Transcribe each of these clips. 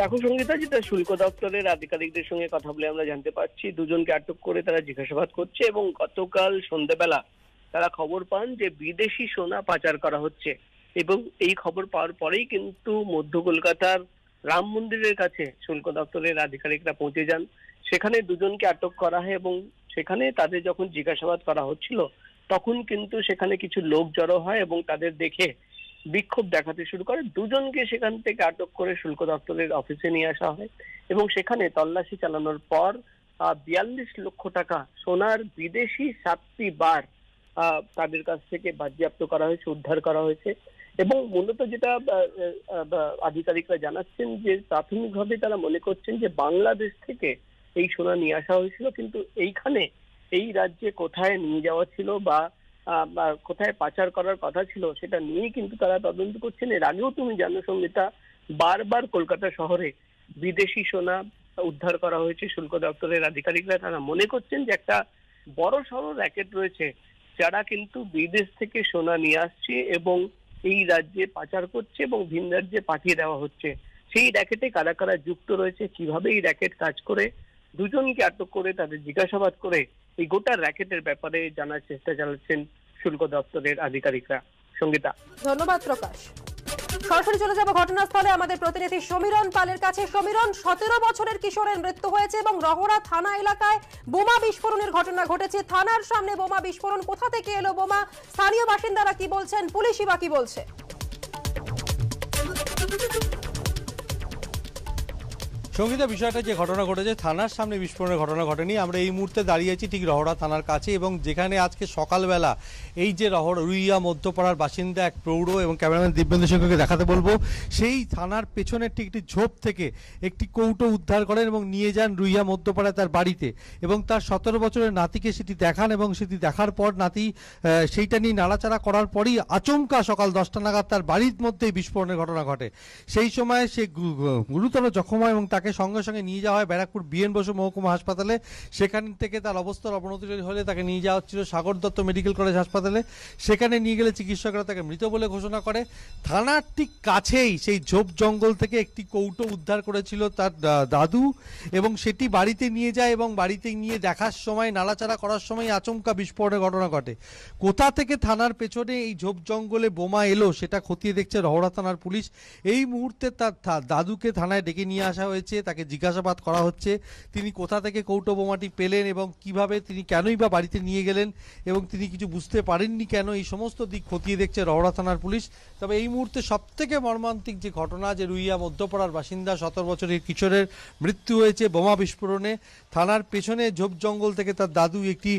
দেখো সঙ্গীতা যেটা শুল্ক দপ্তরের আধিকারিকদের সঙ্গে কথা বলে আমরা জানতে পারছি দুজনকে আটক করে তারা জিজ্ঞাসাবাদ করছে এবং গতকাল সন্ধ্যাবেলা তারা খবর পান যে বিদেশি সোনা পাচার করা হচ্ছে এবং এই খবর পাওয়ার পরেই কিন্তু মধ্য কলকাতার রাম মন্দিরের কাছে শুল্ক দপ্তরের আধিকারিকরা পৌঁছে যান সেখানে দুজনকে আটক করা হয় এবং সেখানে তাদের যখন জিজ্ঞাসাবাদ করা হচ্ছিল তখন কিন্তু সেখানে কিছু লোক জড়ো হয় এবং তাদের দেখে বিক্ষোভ দেখাতে শুরু করে দুজনকে সেখান থেকে আটক করে শুল্ক দপ্তরের অফিসে নিয়ে আসা হয় এবং সেখানে তল্লাশি চালানোর পর বিয়াল্লিশ লক্ষ টাকা সোনার বিদেশি সাতটি বার তাদের কাছ থেকে বাজেয়াপ্ত করা হয়েছে উদ্ধার করা হয়েছে এবং মূলত যেটা আধিকারিকরা জানাচ্ছেন যে প্রাথমিকভাবে তারা মনে করছেন যে বাংলাদেশ থেকে এই সোনা নিয়ে আসা হয়েছিল কিন্তু এইখানে এই রাজ্যে কোথায় নিয়ে যাওয়া ছিল বা কোথায় পাচার করার কথা ছিল সেটা নিয়েই কিন্তু তারা তদন্ত করছেন এর আগেও তুমি জানো সঙ্গীতা বারবার কলকাতা শহরে বিদেশি সোনা উদ্ধার করা হয়েছে শুল্ক দপ্তরের আধিকারিকরা তারা মনে করছেন যে একটা বড় সড় র্যাকেট রয়েছে যারা কিন্তু বিদেশ থেকে সোনা নিয়ে আসছে এবং এই রাজ্যে পাচার করছে এবং ভিন রাজ্যে পাঠিয়ে দেওয়া হচ্ছে সেই র্যাকেটে কারা কারা যুক্ত রয়েছে কিভাবে এই র্যাকেট কাজ করে দুজনকে আটক করে তাদের জিজ্ঞাসাবাদ করে এই গোটা র্যাকেটের ব্যাপারে জানার চেষ্টা চালাচ্ছেন শুল্ক দপ্তরের আধিকারিকরা সঙ্গীতা ধন্যবাদ প্রকাশ সরাসরি চলে যাব ঘটনাস্থলে আমাদের প্রতিনিধি সমীরণ পালের কাছে সমীরণ সতেরো বছরের কিশোরের মৃত্যু হয়েছে এবং রহরা থানা এলাকায় বোমা বিস্ফোরণের ঘটনা ঘটেছে থানার সামনে বোমা বিস্ফোরণ কোথা থেকে এলো বোমা স্থানীয় বাসিন্দারা কি বলছেন পুলিশই বা কি বলছে সঙ্গীতা বিষয়টা যে ঘটনা ঘটেছে থানার সামনে বিস্ফোরণের ঘটনা ঘটেনি আমরা এই মুহূর্তে দাঁড়িয়েছি ঠিক রহড়া থানার কাছে এবং যেখানে আজকে সকালবেলা এই যে রহড় রুইয়া মধ্যপাড়ার বাসিন্দা এক প্রৌঢ় এবং ক্যামেরাম্যান দিব্যেন্দু সিংহকে দেখাতে বলবো সেই থানার পেছনের ঠিক একটি ঝোপ থেকে একটি কৌটো উদ্ধার করেন এবং নিয়ে যান রুইয়া মধ্যপাড়ায় তার বাড়িতে এবং তার সতেরো বছরের নাতিকে সেটি দেখান এবং সেটি দেখার পর নাতি সেইটা নিয়ে নাড়াচাড়া করার পরই আচমকা সকাল দশটা নাগাদ তার বাড়ির মধ্যেই বিস্ফোরণের ঘটনা ঘটে সেই সময় সে গুরুতর জখম হয় এবং তাকে তাকে সঙ্গে সঙ্গে নিয়ে যাওয়া হয় ব্যারাকপুর বিএন বসু মহকুমা হাসপাতালে সেখান থেকে তার অবস্থার অবনতি হলে তাকে নিয়ে যাওয়া হচ্ছিল সাগর দত্ত মেডিকেল কলেজ হাসপাতালে সেখানে নিয়ে গেলে চিকিৎসকরা তাকে মৃত বলে ঘোষণা করে থানার ঠিক কাছেই সেই ঝোপ জঙ্গল থেকে একটি কৌটো উদ্ধার করেছিল তার দাদু এবং সেটি বাড়িতে নিয়ে যায় এবং বাড়িতে নিয়ে দেখার সময় নাড়াচাড়া করার সময় আচমকা বিস্ফোরণের ঘটনা ঘটে কোথা থেকে থানার পেছনে এই ঝোপ জঙ্গলে বোমা এলো সেটা খতিয়ে দেখছে রহড়া থানার পুলিশ এই মুহূর্তে তার দাদুকে থানায় ডেকে নিয়ে আসা হয়েছে হচ্ছে তাকে জিজ্ঞাসাবাদ করা হচ্ছে তিনি কোথা থেকে কৌটো বোমাটি পেলেন এবং কিভাবে তিনি কেনই বা বাড়িতে নিয়ে গেলেন এবং তিনি কিছু বুঝতে পারেননি কেন এই সমস্ত দিক খতিয়ে দেখছে রওড়া থানার পুলিশ তবে এই মুহূর্তে সবথেকে মর্মান্তিক যে ঘটনা যে রুইয়া মধ্যপাড়ার বাসিন্দা সতেরো বছরের কিশোরের মৃত্যু হয়েছে বোমা বিস্ফোরণে থানার পেছনে ঝোপ জঙ্গল থেকে তার দাদু একটি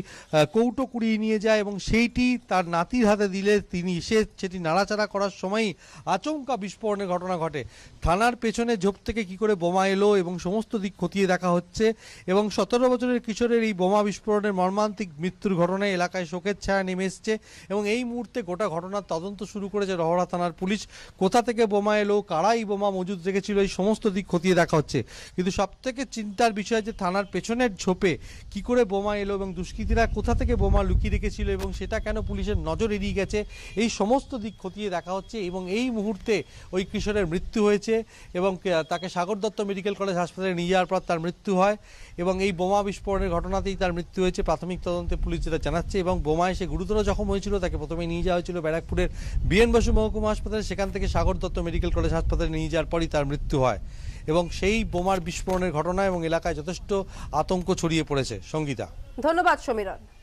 কৌটো কুড়িয়ে নিয়ে যায় এবং সেইটি তার নাতির হাতে দিলে তিনি সে সেটি নাড়াচাড়া করার সময়ই আচমকা বিস্ফোরণের ঘটনা ঘটে থানার পেছনে ঝোপ থেকে কি করে বোমা এলো এলো এবং সমস্ত দিক খতিয়ে দেখা হচ্ছে এবং সতেরো বছরের কিশোরের এই বোমা বিস্ফোরণের মর্মান্তিক মৃত্যুর ঘটনায় এলাকায় শোকের ছায়া নেমে এসছে এবং এই মুহূর্তে গোটা ঘটনার তদন্ত শুরু করেছে রহড়া থানার পুলিশ কোথা থেকে বোমা এলো কারা এই বোমা মজুদ রেখেছিল এই সমস্ত দিক খতিয়ে দেখা হচ্ছে কিন্তু সবথেকে চিন্তার বিষয় যে থানার পেছনের ঝোপে কি করে বোমা এলো এবং দুষ্কৃতীরা কোথা থেকে বোমা লুকিয়ে রেখেছিল এবং সেটা কেন পুলিশের নজর এড়িয়ে গেছে এই সমস্ত দিক খতিয়ে দেখা হচ্ছে এবং এই মুহূর্তে ওই কিশোরের মৃত্যু হয়েছে এবং তাকে Sagar Dutta medical medical college হাসপাতালে নিয়ে যাওয়ার পর তার মৃত্যু হয় এবং এই বোমা বিস্ফোরণের ঘটনাতেই তার মৃত্যু হয়েছে প্রাথমিক তদন্তে পুলিশ যেটা জানাচ্ছে এবং বোমায় সে গুরুতর জখম হয়েছিল তাকে প্রথমে নিয়ে যাওয়া হয়েছিল ব্যারাকপুরের বিএন বসু মহকুমা হাসপাতালে সেখান থেকে সাগর দত্ত মেডিকেল কলেজ হাসপাতালে নিয়ে যাওয়ার পরই তার মৃত্যু হয় এবং সেই বোমার বিস্ফোরণের ঘটনা এবং এলাকায় যথেষ্ট আতঙ্ক ছড়িয়ে পড়েছে সঙ্গীতা ধন্যবাদ সমীরণ